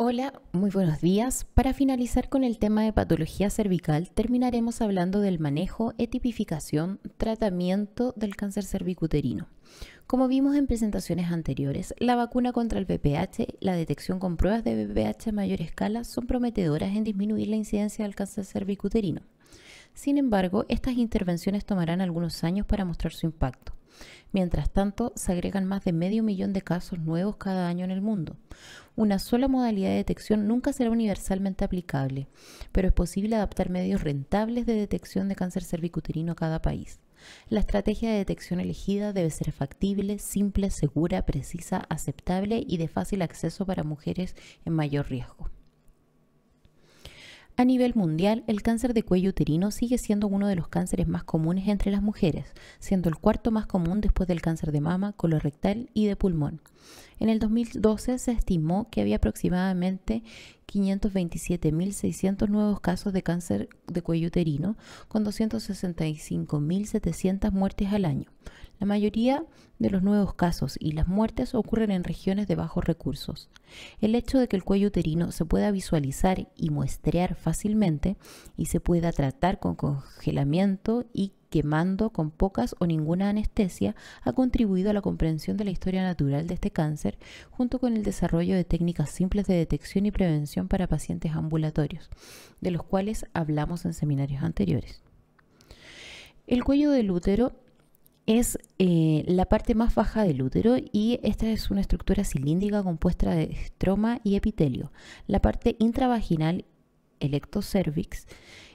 hola, muy buenos días. Para finalizar con el tema de patología cervical, terminaremos hablando del manejo, etipificación, tratamiento del cáncer cervicuterino. Como vimos en presentaciones anteriores, la vacuna contra el VPH, la detección con pruebas de VPH a mayor escala son prometedoras en disminuir la incidencia del cáncer cervicuterino. Sin embargo, estas intervenciones tomarán algunos años para mostrar su impacto. Mientras tanto, se agregan más de medio millón de casos nuevos cada año en el mundo. Una sola modalidad de detección nunca será universalmente aplicable, pero es posible adaptar medios rentables de detección de cáncer cervicuterino a cada país. La estrategia de detección elegida debe ser factible, simple, segura, precisa, aceptable y de fácil acceso para mujeres en mayor riesgo. A nivel mundial, el cáncer de cuello uterino sigue siendo uno de los cánceres más comunes entre las mujeres, siendo el cuarto más común después del cáncer de mama, colorectal y de pulmón. En el 2012 se estimó que había aproximadamente 527.600 nuevos casos de cáncer de cuello uterino, con 265.700 muertes al año. La mayoría de los nuevos casos y las muertes ocurren en regiones de bajos recursos. El hecho de que el cuello uterino se pueda visualizar y muestrear fácilmente y se pueda tratar con congelamiento y quemando con pocas o ninguna anestesia, ha contribuido a la comprensión de la historia natural de este cáncer, junto con el desarrollo de técnicas simples de detección y prevención para pacientes ambulatorios, de los cuales hablamos en seminarios anteriores. El cuello del útero es eh, la parte más baja del útero y esta es una estructura cilíndrica compuesta de estroma y epitelio. La parte intravaginal, electocervix, cervix,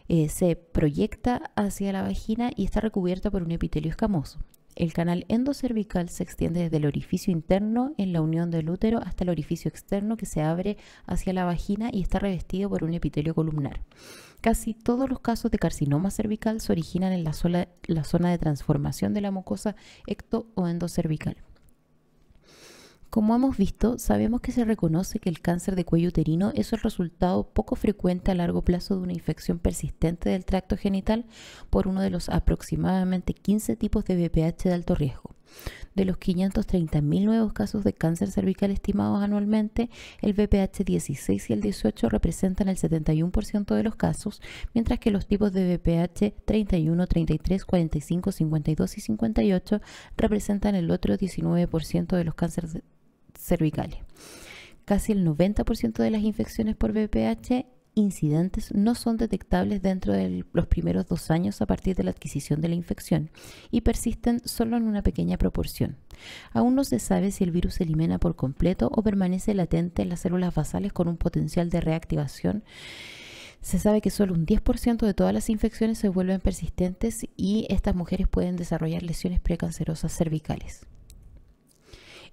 eh, se proyecta hacia la vagina y está recubierta por un epitelio escamoso. El canal endocervical se extiende desde el orificio interno en la unión del útero hasta el orificio externo que se abre hacia la vagina y está revestido por un epitelio columnar. Casi todos los casos de carcinoma cervical se originan en la zona de transformación de la mucosa ecto o endocervical. Como hemos visto, sabemos que se reconoce que el cáncer de cuello uterino es el resultado poco frecuente a largo plazo de una infección persistente del tracto genital por uno de los aproximadamente 15 tipos de BPH de alto riesgo. De los 530.000 nuevos casos de cáncer cervical estimados anualmente, el BPH 16 y el 18 representan el 71% de los casos, mientras que los tipos de BPH 31, 33, 45, 52 y 58 representan el otro 19% de los cánceres cervicales. Casi el 90% de las infecciones por VPH incidentes no son detectables dentro de los primeros dos años a partir de la adquisición de la infección y persisten solo en una pequeña proporción. Aún no se sabe si el virus se elimina por completo o permanece latente en las células basales con un potencial de reactivación. Se sabe que solo un 10% de todas las infecciones se vuelven persistentes y estas mujeres pueden desarrollar lesiones precancerosas cervicales.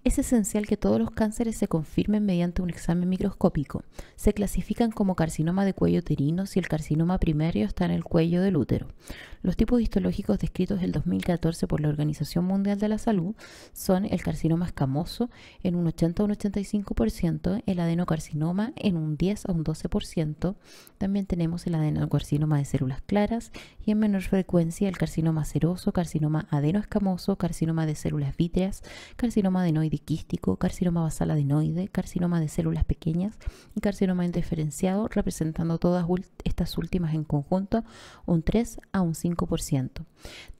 Es esencial que todos los cánceres se confirmen mediante un examen microscópico. Se clasifican como carcinoma de cuello uterino si el carcinoma primario está en el cuello del útero. Los tipos histológicos descritos el 2014 por la Organización Mundial de la Salud son el carcinoma escamoso en un 80 a un 85%, el adenocarcinoma en un 10 a un 12%, también tenemos el adenocarcinoma de células claras y en menor frecuencia el carcinoma seroso, carcinoma adenoescamoso, carcinoma de células vítreas, carcinoma adenoide quístico, carcinoma basal adenoide, carcinoma de células pequeñas y carcinoma indiferenciado, representando todas estas últimas en conjunto un 3 a un 5%.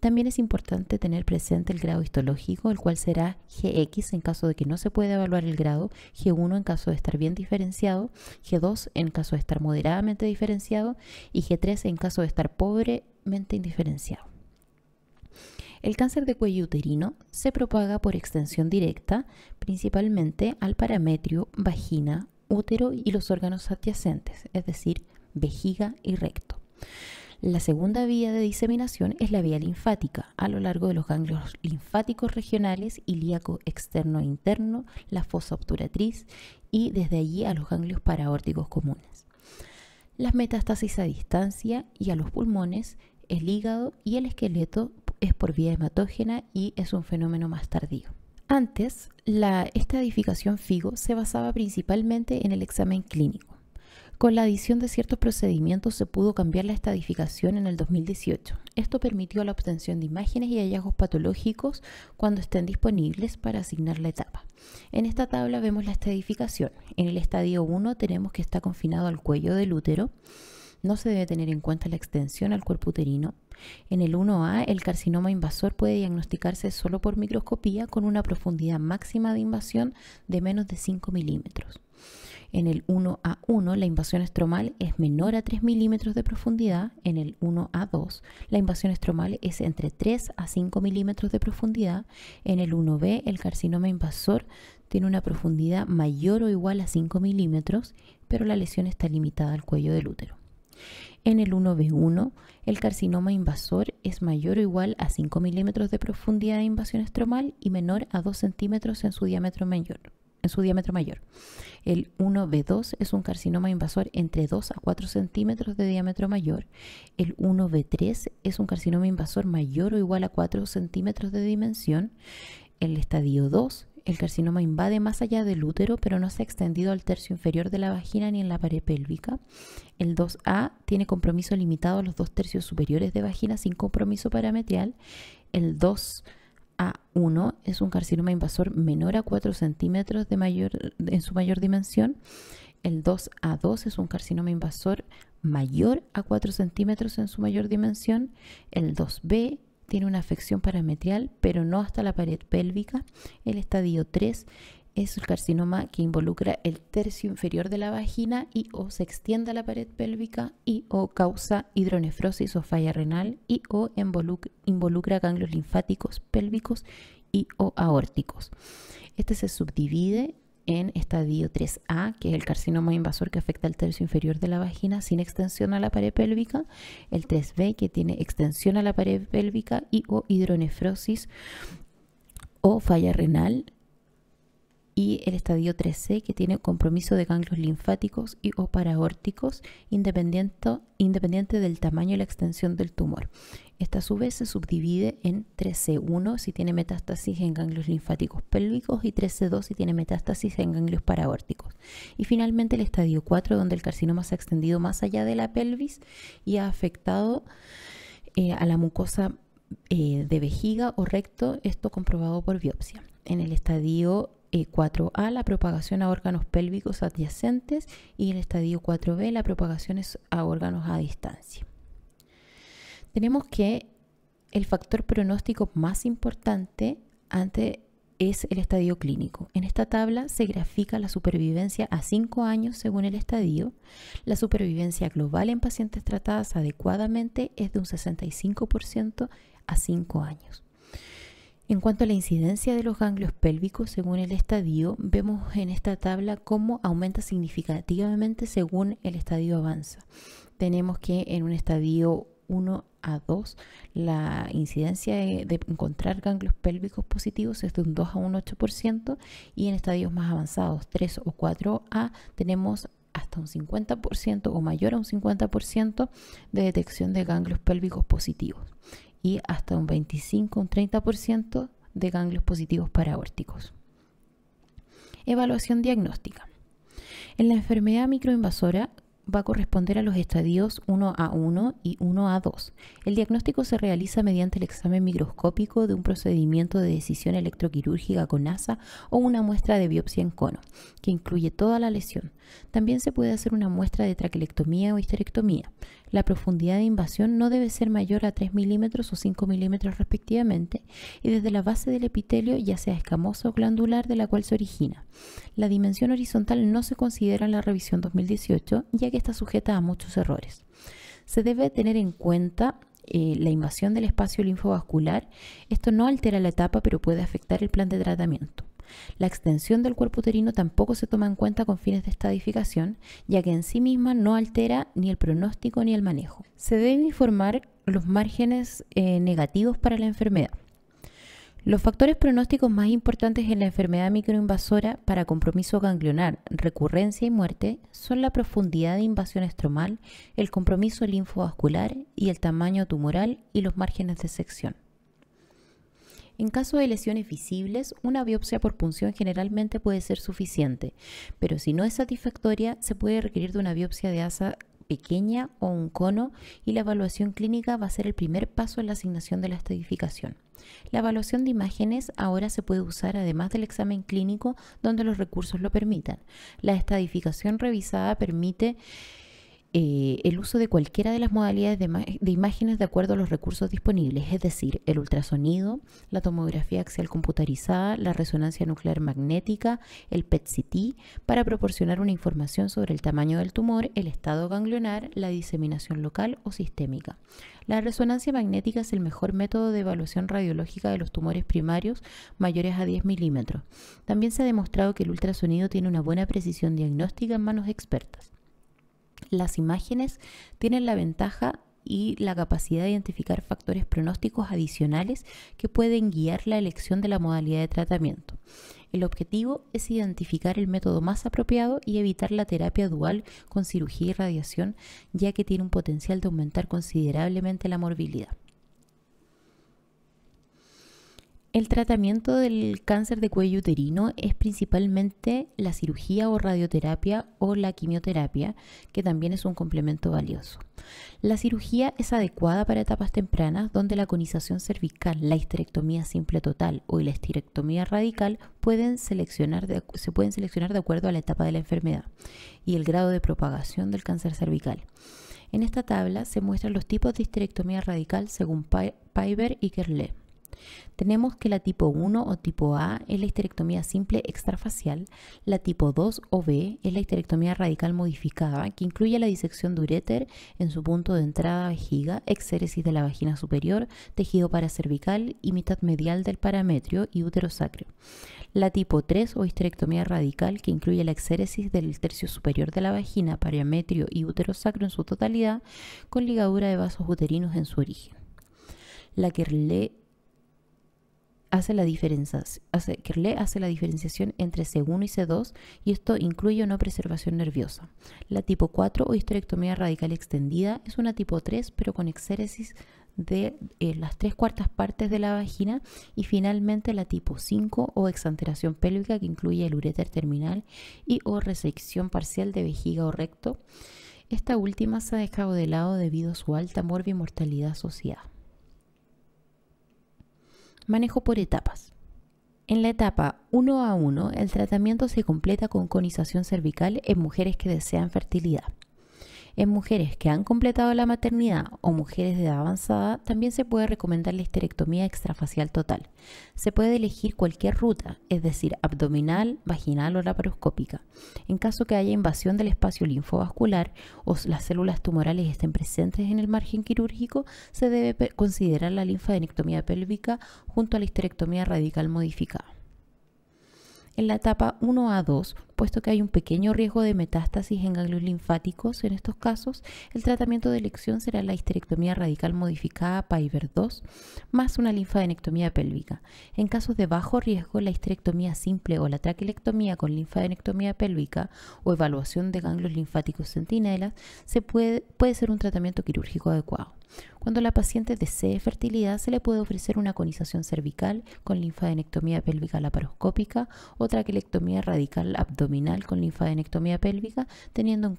También es importante tener presente el grado histológico, el cual será GX en caso de que no se pueda evaluar el grado, G1 en caso de estar bien diferenciado, G2 en caso de estar moderadamente diferenciado y G3 en caso de estar pobremente indiferenciado. El cáncer de cuello uterino se propaga por extensión directa, principalmente al parametrio, vagina, útero y los órganos adyacentes, es decir, vejiga y recto. La segunda vía de diseminación es la vía linfática, a lo largo de los ganglios linfáticos regionales, ilíaco externo e interno, la fosa obturatriz y desde allí a los ganglios paraórticos comunes. Las metástasis a distancia y a los pulmones, el hígado y el esqueleto es por vía hematógena y es un fenómeno más tardío. Antes, la estadificación FIGO se basaba principalmente en el examen clínico. Con la adición de ciertos procedimientos se pudo cambiar la estadificación en el 2018. Esto permitió la obtención de imágenes y hallazgos patológicos cuando estén disponibles para asignar la etapa. En esta tabla vemos la estadificación. En el estadio 1 tenemos que está confinado al cuello del útero. No se debe tener en cuenta la extensión al cuerpo uterino. En el 1A, el carcinoma invasor puede diagnosticarse solo por microscopía con una profundidad máxima de invasión de menos de 5 milímetros. En el 1A1 la invasión estromal es menor a 3 milímetros de profundidad. En el 1A2 la invasión estromal es entre 3 a 5 milímetros de profundidad. En el 1B el carcinoma invasor tiene una profundidad mayor o igual a 5 milímetros, pero la lesión está limitada al cuello del útero. En el 1B1, el carcinoma invasor es mayor o igual a 5 milímetros de profundidad de invasión estromal y menor a 2 centímetros en su diámetro mayor. En su diámetro mayor. El 1B2 es un carcinoma invasor entre 2 a 4 centímetros de diámetro mayor. El 1B3 es un carcinoma invasor mayor o igual a 4 centímetros de dimensión. El estadio 2 el carcinoma invade más allá del útero, pero no se ha extendido al tercio inferior de la vagina ni en la pared pélvica. El 2A tiene compromiso limitado a los dos tercios superiores de vagina sin compromiso parametrial. El 2A1 es un carcinoma invasor menor a 4 centímetros de mayor, en su mayor dimensión. El 2A2 es un carcinoma invasor mayor a 4 centímetros en su mayor dimensión. El 2B tiene una afección parametrial, pero no hasta la pared pélvica. El estadio 3 es el carcinoma que involucra el tercio inferior de la vagina y o se extiende a la pared pélvica y o causa hidronefrosis o falla renal y o involucra ganglios linfáticos pélvicos y o aórticos. Este se subdivide en estadio 3A, que es el carcinoma invasor que afecta al tercio inferior de la vagina sin extensión a la pared pélvica, el 3B, que tiene extensión a la pared pélvica y o hidronefrosis o falla renal y el estadio 3C que tiene compromiso de ganglios linfáticos y o paraórticos independiente, independiente del tamaño y la extensión del tumor. Esta a su vez se subdivide en c 1 si tiene metástasis en ganglios linfáticos pélvicos y c 2 si tiene metástasis en ganglios paraórticos. Y finalmente el estadio 4 donde el carcinoma se ha extendido más allá de la pelvis y ha afectado eh, a la mucosa eh, de vejiga o recto, esto comprobado por biopsia. En el estadio 4A, eh, la propagación a órganos pélvicos adyacentes y el estadio 4B, la propagación a órganos a distancia. Tenemos que el factor pronóstico más importante ante es el estadio clínico. En esta tabla se grafica la supervivencia a 5 años según el estadio. La supervivencia global en pacientes tratadas adecuadamente es de un 65% a 5 años. En cuanto a la incidencia de los ganglios pélvicos según el estadio, vemos en esta tabla cómo aumenta significativamente según el estadio avanza. Tenemos que en un estadio 1 a 2, la incidencia de, encontrar ganglios pélvicos positivos es de un 2 a un 8% y en estadios más avanzados, 3 o 4A, tenemos hasta un 50% o mayor a un 50% de detección de ganglios pélvicos positivos y hasta un 25, un 30% de ganglios positivos paraórticos. Evaluación diagnóstica. En la enfermedad microinvasora va a corresponder a los estadios 1 a 1 y 1 a 2. El diagnóstico se realiza mediante el examen microscópico de un procedimiento de decisión electroquirúrgica con asa o una muestra de biopsia en cono, que incluye toda la lesión. También se puede hacer una muestra de traquelectomía o histerectomía. La profundidad de invasión no debe ser mayor a 3 milímetros o 5 milímetros respectivamente y desde la base del epitelio, ya sea escamosa o glandular, de la cual se origina. La dimensión horizontal no se considera en la revisión 2018 ya que está sujeta a muchos errores. Se debe tener en cuenta eh, la invasión del espacio linfovascular. Esto no altera la etapa, pero puede afectar el plan de tratamiento. La extensión del cuerpo uterino tampoco se toma en cuenta con fines de estadificación, ya que en sí misma no altera ni el pronóstico ni el manejo. Se deben informar los márgenes eh, negativos para la enfermedad. Los factores pronósticos más importantes en la enfermedad microinvasora para compromiso ganglionar, recurrencia y muerte son la profundidad de invasión estromal, el compromiso linfovascular y el tamaño tumoral y los márgenes de sección. En caso de lesiones visibles, una biopsia por punción generalmente puede ser suficiente, pero si no es satisfactoria, se puede requerir de una biopsia de asa pequeña o un cono y la evaluación clínica va a ser el primer paso en la asignación de la estadificación. La evaluación de imágenes ahora se puede usar además del examen clínico donde los recursos lo permitan. La estadificación revisada permite eh, el uso de cualquiera de las modalidades de, de, imágenes de acuerdo a los recursos disponibles, es decir, el ultrasonido, la tomografía axial computarizada, la resonancia nuclear magnética, el PET-CT, para proporcionar una información sobre el tamaño del tumor, el estado ganglionar, la diseminación local o sistémica. La resonancia magnética es el mejor método de evaluación radiológica de los tumores primarios mayores a 10 milímetros. También se ha demostrado que el ultrasonido tiene una buena precisión diagnóstica en manos expertas las imágenes tienen la ventaja y la capacidad de identificar factores pronósticos adicionales que pueden guiar la elección de la modalidad de tratamiento. El objetivo es identificar el método más apropiado y evitar la terapia dual con cirugía y radiación, ya que tiene un potencial de aumentar considerablemente la morbilidad. El tratamiento del cáncer de cuello uterino es principalmente la cirugía o radioterapia o la quimioterapia, que también es un complemento valioso. La cirugía es adecuada para etapas tempranas donde la conización cervical, la histerectomía simple total o la histerectomía radical pueden seleccionar se pueden seleccionar de acuerdo a la etapa de la enfermedad y el grado de propagación del cáncer cervical. En esta tabla se muestran los tipos de histerectomía radical según Piper y Kerle. Tenemos que la tipo 1 o tipo A es la histerectomía simple extrafacial, la tipo 2 o B es la histerectomía radical modificada, que incluye la disección de uréter en su punto de entrada vejiga, exéresis de la vagina superior, tejido paracervical y mitad medial del parametrio y útero sacro. La tipo 3 o histerectomía radical, que incluye la exéresis del tercio superior de la vagina, parametrio y útero sacro en su totalidad, con ligadura de vasos uterinos en su origen. La que, hace la hace la diferenciación entre C1 y C2 y esto incluye no preservación nerviosa. La tipo 4 o histerectomía radical extendida es una tipo 3 pero con exéresis de eh, las tres cuartas partes de la vagina y finalmente la tipo 5 o exanteración pélvica que incluye el ureter terminal y o resección parcial de vejiga o recto. Esta última se ha dejado de lado debido a su alta morbi-mortalidad asociada. Manejo por etapas. En la etapa 1 a 1, el tratamiento se completa con conización cervical en mujeres que desean fertilidad. En mujeres que han completado la maternidad o mujeres de edad avanzada, también se puede recomendar la histerectomía extrafacial total. Se puede elegir cualquier ruta, es decir, abdominal, vaginal o laparoscópica. En caso que haya invasión del espacio linfovascular o las células tumorales estén presentes en el margen quirúrgico, se debe considerar la linfadenectomía pélvica junto a la histerectomía radical modificada. En la etapa 1A2 puesto que hay un pequeño riesgo de metástasis en ganglios linfáticos en estos casos, el tratamiento de elección será la histerectomía radical modificada PIVER 2 más una linfadenectomía pélvica. En casos de bajo riesgo, la histerectomía simple o la traquelectomía con linfadenectomía pélvica o evaluación de ganglios linfáticos centinelas se puede, puede ser un tratamiento quirúrgico adecuado. Cuando la paciente desee fertilidad, se le puede ofrecer una conización cervical con linfadenectomía pélvica laparoscópica o traquelectomía radical abdominal con linfadenectomía pélvica, teniendo en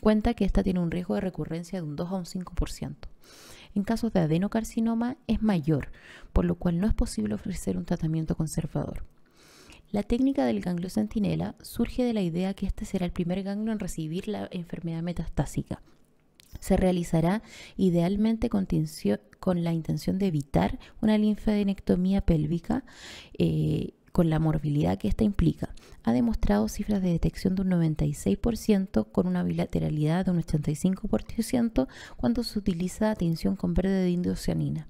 cuenta que esta tiene un riesgo de recurrencia de un 2 a un 5%. En casos de adenocarcinoma es mayor, por lo cual no es posible ofrecer un tratamiento conservador. La técnica del ganglio centinela surge de la idea que este será el primer ganglio en recibir la enfermedad metastásica. Se realizará idealmente con, la intención de evitar una linfadenectomía pélvica eh, con la morbilidad que esta implica, ha demostrado cifras de detección de un 96% con una bilateralidad de un 85% cuando se utiliza atención con verde de indocianina,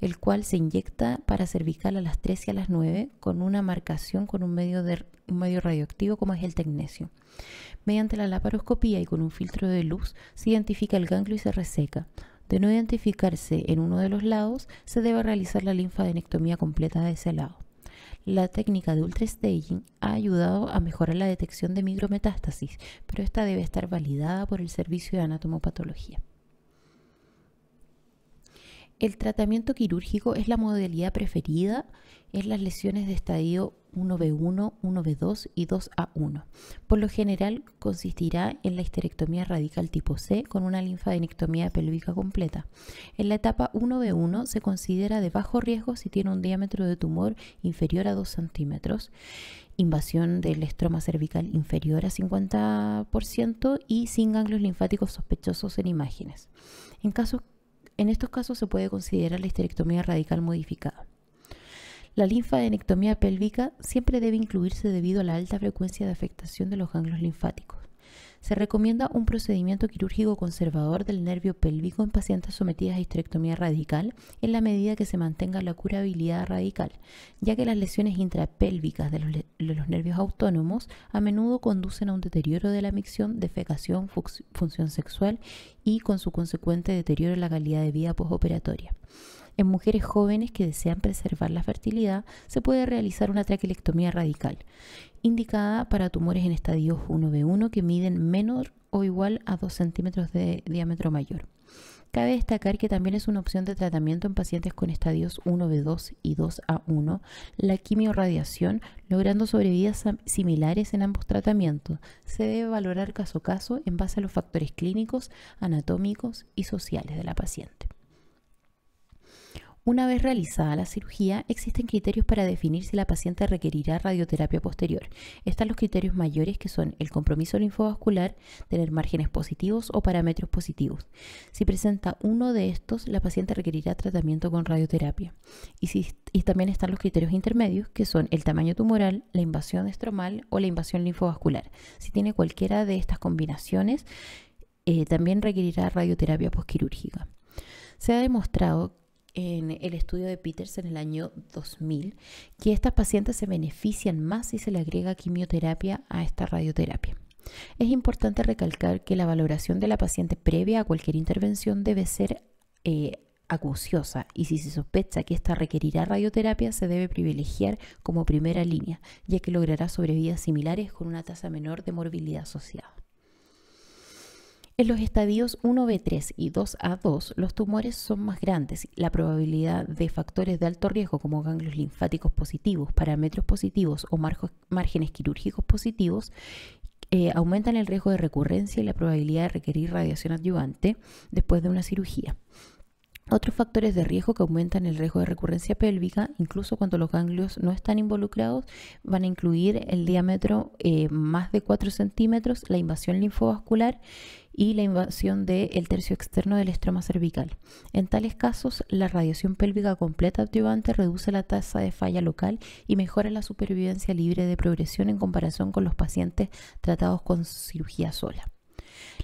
el cual se inyecta para cervical a las 13 y a las 9 con una marcación con un medio, un medio radioactivo como es el tecnesio. Mediante la laparoscopía y con un filtro de luz se identifica el ganglio y se reseca. De no identificarse en uno de los lados, se debe realizar la linfadenectomía completa de ese lado. La técnica de ultrastaging ha ayudado a mejorar la detección de micrometástasis, pero esta debe estar validada por el servicio de anatomopatología. El tratamiento quirúrgico es la modalidad preferida en las lesiones de estadio 1B1, 1B2 y 2A1. Por lo general consistirá en la histerectomía radical tipo C con una linfadenectomía pélvica completa. En la etapa 1B1 se considera de bajo riesgo si tiene un diámetro de tumor inferior a 2 centímetros, invasión del estroma cervical inferior a 50% y sin ganglios linfáticos sospechosos en imágenes. En casos en estos casos se puede considerar la histerectomía radical modificada. La linfadenectomía pélvica siempre debe incluirse debido a la alta frecuencia de afectación de los ganglios linfáticos. Se recomienda un procedimiento quirúrgico conservador del nervio pélvico en pacientes sometidas a histerectomía radical en la medida que se mantenga la curabilidad radical, ya que las lesiones intrapélvicas de los, nervios autónomos a menudo conducen a un deterioro de la micción, defecación, función sexual y con su consecuente deterioro la calidad de vida posoperatoria. En mujeres jóvenes que desean preservar la fertilidad, se puede realizar una traquelectomía radical indicada para tumores en estadios 1B1 que miden menor o igual a 2 centímetros de diámetro mayor. Cabe destacar que también es una opción de tratamiento en pacientes con estadios 1B2 y 2A1, la quimiorradiación, logrando sobrevidas similares en ambos tratamientos. Se debe valorar caso a caso en base a los factores clínicos, anatómicos y sociales de la paciente. Una vez realizada la cirugía, existen criterios para definir si la paciente requerirá radioterapia posterior. Están los criterios mayores que son el compromiso linfovascular, tener márgenes positivos o parámetros positivos. Si presenta uno de estos, la paciente requerirá tratamiento con radioterapia. Y, también están los criterios intermedios que son el tamaño tumoral, la invasión estromal o la invasión linfovascular. Si tiene cualquiera de estas combinaciones, eh, también requerirá radioterapia posquirúrgica. Se ha demostrado en el estudio de Peters en el año 2000 que estas pacientes se benefician más si se le agrega quimioterapia a esta radioterapia. Es importante recalcar que la valoración de la paciente previa a cualquier intervención debe ser eh, acuciosa y si se sospecha que esta requerirá radioterapia se debe privilegiar como primera línea, ya que logrará sobrevidas similares con una tasa menor de morbilidad asociada. En los estadios 1B3 y 2A2, los tumores son más grandes. La probabilidad de factores de alto riesgo como ganglios linfáticos positivos, parámetros positivos o márgenes quirúrgicos positivos eh, aumentan el riesgo de recurrencia y la probabilidad de requerir radiación adyuvante después de una cirugía. Otros factores de riesgo que aumentan el riesgo de recurrencia pélvica, incluso cuando los ganglios no están involucrados, van a incluir el diámetro eh, más de 4 centímetros, la invasión linfovascular y la invasión del tercio externo del estroma cervical. En tales casos, la radiación pélvica completa adyuvante reduce la tasa de falla local y mejora la supervivencia libre de progresión en comparación con los pacientes tratados con cirugía sola.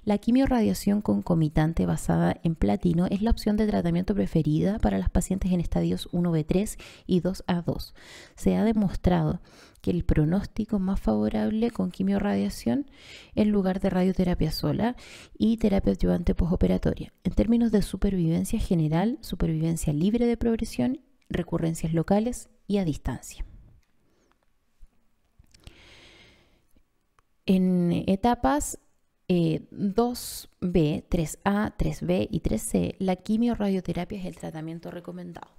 La quimiorradiación concomitante basada en platino es la opción de tratamiento preferida para las pacientes en estadios 1B3 y 2A2. Se ha demostrado que el pronóstico más favorable con quimiorradiación en lugar de radioterapia sola y terapia adyuvante posoperatoria En términos de supervivencia general, supervivencia libre de progresión, recurrencias locales y a distancia. En etapas 2B, 3A, 3B y 3C, la quimioradioterapia es el tratamiento recomendado.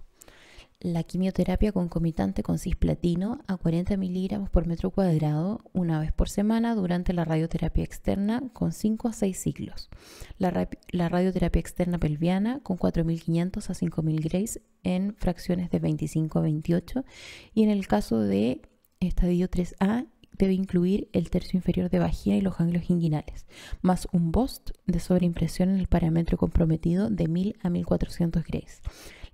La quimioterapia concomitante con cisplatino a 40 miligramos por metro cuadrado una vez por semana durante la radioterapia externa con 5 a 6 ciclos. La, la radioterapia externa pelviana con 4.500 a 5.000 grays en fracciones de 25 a 28 y en el caso de estadio 3A debe incluir el tercio inferior de vagina y los ganglios inguinales, más un BOST de sobreimpresión en el parámetro comprometido de 1000 a 1400 grays.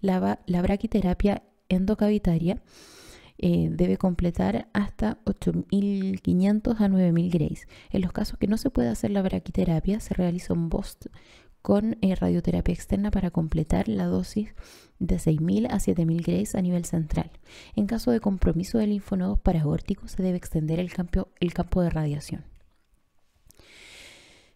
La, la braquiterapia endocavitaria eh, debe completar hasta 8.500 a 9.000 grays. En los casos que no se puede hacer la braquiterapia, se realiza un BOST con eh, radioterapia externa para completar la dosis de 6.000 a 7.000 grays a nivel central. En caso de compromiso de linfonodos paragórticos, se debe extender el campo de radiación.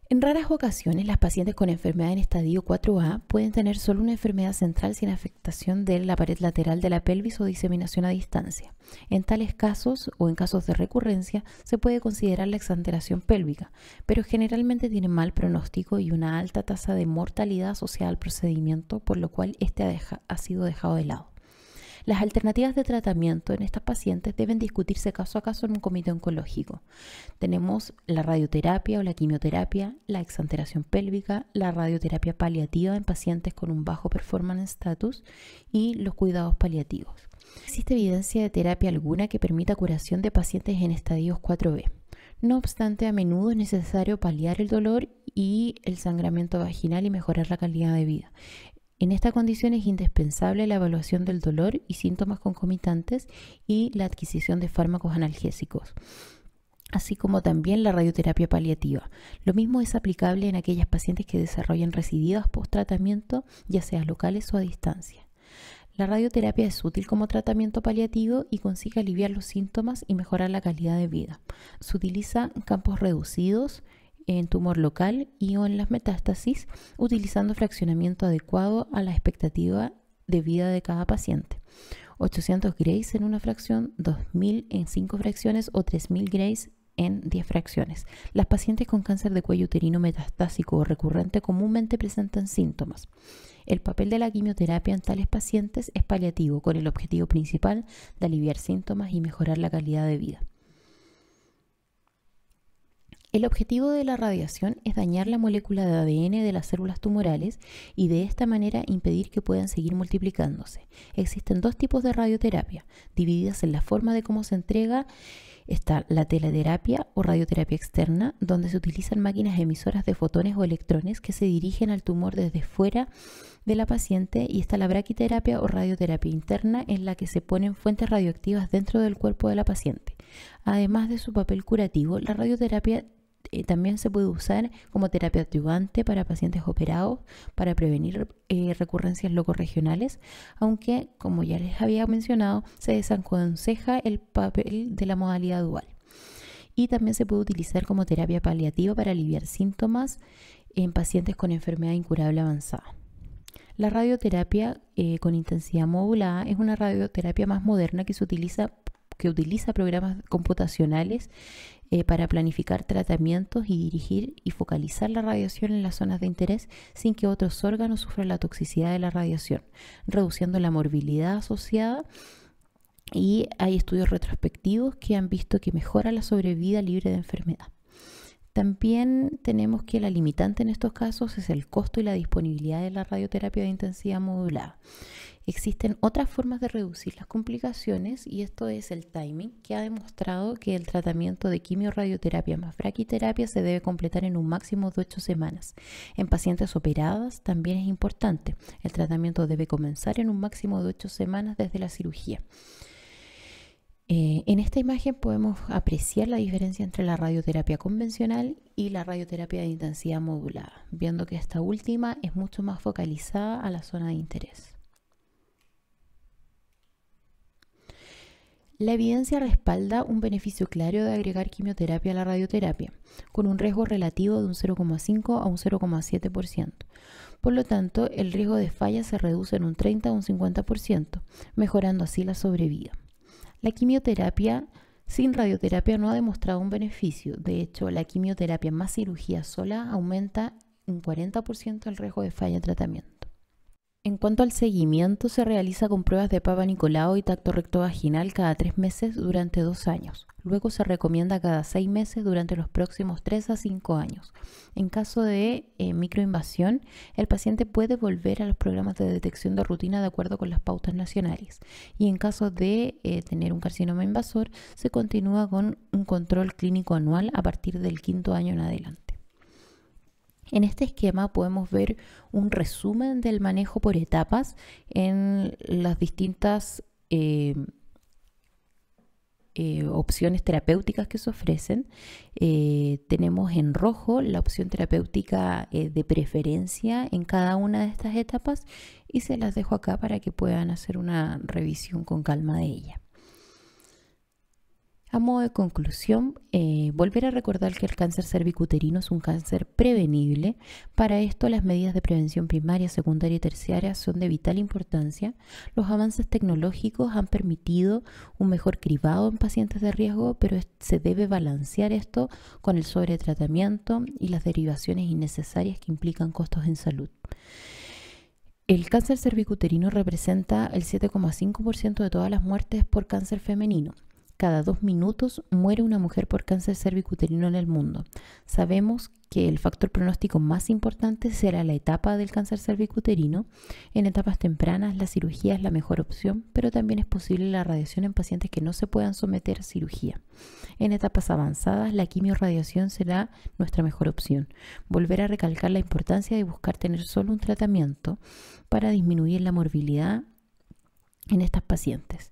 En raras ocasiones, las pacientes con enfermedad en estadio 4A pueden tener solo una enfermedad central sin afectación de la pared lateral de la pelvis o diseminación a distancia. En tales casos o en casos de recurrencia, se puede considerar la exanteración pélvica, pero generalmente tiene mal pronóstico y una alta tasa de mortalidad asociada al procedimiento, por lo cual este ha sido dejado de lado. Las alternativas de tratamiento en estas pacientes deben discutirse caso a caso en un comité oncológico. Tenemos la radioterapia o la quimioterapia, la exanteración pélvica, la radioterapia paliativa en pacientes con un bajo performance status y los cuidados paliativos. ¿Existe evidencia de terapia alguna que permita curación de pacientes en estadios 4B? No obstante, a menudo es necesario paliar el dolor y el sangramiento vaginal y mejorar la calidad de vida. En esta condición es indispensable la evaluación del dolor y síntomas concomitantes y la adquisición de fármacos analgésicos así como también la radioterapia paliativa. Lo mismo es aplicable en aquellas pacientes que desarrollan residuos post-tratamiento, ya sea locales o a distancia. La radioterapia es útil como tratamiento paliativo y consigue aliviar los síntomas y mejorar la calidad de vida. Se utiliza en campos reducidos, en tumor local y o en las metástasis, utilizando fraccionamiento adecuado a la expectativa de vida de cada paciente. 800 grays en una fracción, 2000 en 5 fracciones o 3000 grays en 10 fracciones. Las pacientes con cáncer de cuello uterino metastásico o recurrente comúnmente presentan síntomas. El papel de la quimioterapia en tales pacientes es paliativo, con el objetivo principal de aliviar síntomas y mejorar la calidad de vida. El objetivo de la radiación es dañar la molécula de ADN de las células tumorales y de esta manera impedir que puedan seguir multiplicándose. Existen dos tipos de radioterapia, divididas en la forma de cómo se entrega Está la teleterapia o radioterapia externa, donde se utilizan máquinas emisoras de fotones o electrones que se dirigen al tumor desde fuera de la paciente. Y está la braquiterapia o radioterapia interna, en la que se ponen fuentes radioactivas dentro del cuerpo de la paciente. Además de su papel curativo, la radioterapia eh, también se puede usar como terapia adyuvante para pacientes operados para prevenir eh, recurrencias locorregionales, aunque, como ya les había mencionado, se desaconseja el papel de la modalidad dual. Y también se puede utilizar como terapia paliativa para aliviar síntomas en pacientes con enfermedad incurable avanzada. La radioterapia eh, con intensidad modulada es una radioterapia más moderna que se utiliza que utiliza programas computacionales eh, para planificar tratamientos y dirigir y focalizar la radiación en las zonas de interés sin que otros órganos sufran la toxicidad de la radiación, reduciendo la morbilidad asociada. Y hay estudios retrospectivos que han visto que mejora la sobrevida libre de enfermedad. También tenemos que la limitante en estos casos es el costo y la disponibilidad de la radioterapia de intensidad modulada. Existen otras formas de reducir las complicaciones y esto es el timing, que ha demostrado que el tratamiento de quimioradioterapia más braquiterapia se debe completar en un máximo de 8 semanas. En pacientes operadas también es importante. El tratamiento debe comenzar en un máximo de 8 semanas desde la cirugía. Eh, en esta imagen podemos apreciar la diferencia entre la radioterapia convencional y la radioterapia de intensidad modulada, viendo que esta última es mucho más focalizada a la zona de interés. La evidencia respalda un beneficio claro de agregar quimioterapia a la radioterapia, con un riesgo relativo de un 0,5 a un 0,7%. Por lo tanto, el riesgo de falla se reduce en un 30 a un 50%, mejorando así la sobrevida. La quimioterapia sin radioterapia no ha demostrado un beneficio. De hecho, la quimioterapia más cirugía sola aumenta un 40% el riesgo de falla de tratamiento. En cuanto al seguimiento, se realiza con pruebas de Papa Nicolao y tacto recto vaginal cada tres meses durante dos años. Luego se recomienda cada seis meses durante los próximos tres a cinco años. En caso de eh, microinvasión, el paciente puede volver a los programas de detección de rutina de acuerdo con las pautas nacionales. Y en caso de eh, tener un carcinoma invasor, se continúa con un control clínico anual a partir del quinto año en adelante. En este esquema podemos ver un resumen del manejo por etapas en las distintas eh, eh, opciones terapéuticas que se ofrecen. Eh, tenemos en rojo la opción terapéutica de preferencia en cada una de estas etapas y se las dejo acá para que puedan hacer una revisión con calma de ella. A modo de conclusión, eh, volver a recordar que el cáncer cervicuterino es un cáncer prevenible. Para esto, las medidas de prevención primaria, secundaria y terciaria son de vital importancia. Los avances tecnológicos han permitido un mejor cribado en pacientes de riesgo, pero se debe balancear esto con el sobretratamiento y las derivaciones innecesarias que implican costos en salud. El cáncer cervicuterino representa el 7,5% de todas las muertes por cáncer femenino cada dos minutos muere una mujer por cáncer cervicuterino en el mundo. Sabemos que el factor pronóstico más importante será la etapa del cáncer cervicuterino. En etapas tempranas la cirugía es la mejor opción, pero también es posible la radiación en pacientes que no se puedan someter a cirugía. En etapas avanzadas la quimiorradiación será nuestra mejor opción. Volver a recalcar la importancia de buscar tener solo un tratamiento para disminuir la morbilidad en estas pacientes.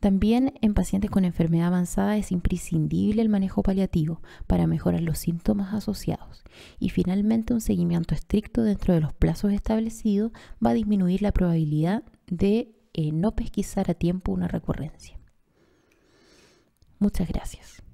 También en pacientes con enfermedad avanzada es imprescindible el manejo paliativo para mejorar los síntomas asociados. Y finalmente un seguimiento estricto dentro de los plazos establecidos va a disminuir la probabilidad de eh, no pesquisar a tiempo una recurrencia. Muchas gracias.